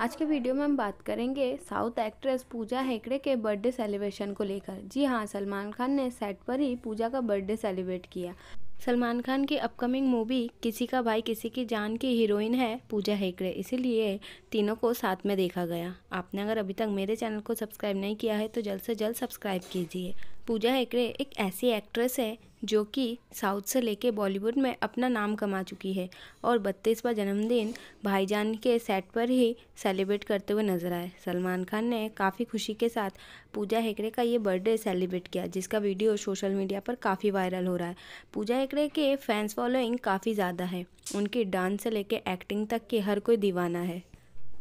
आज के वीडियो में हम बात करेंगे साउथ एक्ट्रेस पूजा हेगड़े के बर्थडे सेलिब्रेशन को लेकर जी हाँ सलमान खान ने सेट पर ही पूजा का बर्थडे सेलिब्रेट किया सलमान खान की अपकमिंग मूवी किसी का भाई किसी की जान की हीरोइन है पूजा हेगड़े इसीलिए तीनों को साथ में देखा गया आपने अगर अभी तक मेरे चैनल को सब्सक्राइब नहीं किया है तो जल्द से जल्द सब्सक्राइब कीजिए पूजा हेगड़े एक ऐसी एक्ट्रेस है जो कि साउथ से लेके बॉलीवुड में अपना नाम कमा चुकी है और बत्तीसवा जन्मदिन भाईजान के सेट पर ही सेलिब्रेट करते हुए नजर आए सलमान खान ने काफ़ी खुशी के साथ पूजा हेगड़े का ये बर्थडे सेलिब्रेट किया जिसका वीडियो सोशल मीडिया पर काफ़ी वायरल हो रहा है पूजा हेगड़े के फैंस फॉलोइंग काफ़ी ज़्यादा है उनकी डांस से लेकर एक्टिंग तक के हर कोई दीवाना है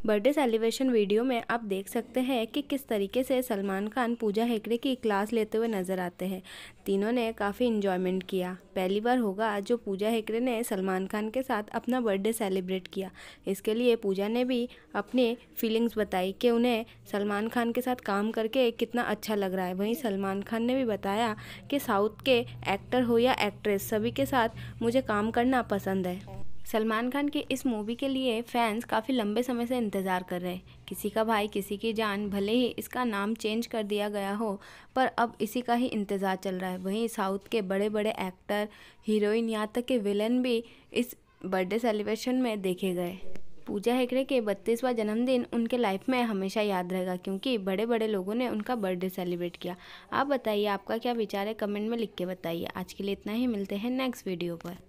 बर्थडे सेलिब्रेशन वीडियो में आप देख सकते हैं कि किस तरीके से सलमान खान पूजा हेगड़े की क्लास लेते हुए नज़र आते हैं तीनों ने काफ़ी इन्जॉयमेंट किया पहली बार होगा जो पूजा हेगड़े ने सलमान खान के साथ अपना बर्थडे सेलिब्रेट किया इसके लिए पूजा ने भी अपनी फीलिंग्स बताई कि उन्हें सलमान खान के साथ काम करके कितना अच्छा लग रहा है वहीं सलमान खान ने भी बताया कि साउथ के एक्टर हो या एक्ट्रेस सभी के साथ मुझे काम करना पसंद है सलमान खान के इस मूवी के लिए फैंस काफ़ी लंबे समय से इंतज़ार कर रहे हैं किसी का भाई किसी की जान भले ही इसका नाम चेंज कर दिया गया हो पर अब इसी का ही इंतज़ार चल रहा है वहीं साउथ के बड़े बड़े एक्टर हीरोइन यहाँ तक के विलन भी इस बर्थडे सेलिब्रेशन में देखे गए पूजा हेगड़े के बत्तीसवां जन्मदिन उनके लाइफ में हमेशा याद रहेगा क्योंकि बड़े बड़े लोगों ने उनका बर्थडे सेलिब्रेट किया आप बताइए आपका क्या विचार है कमेंट में लिख के बताइए आज के लिए इतना ही मिलते हैं नेक्स्ट वीडियो पर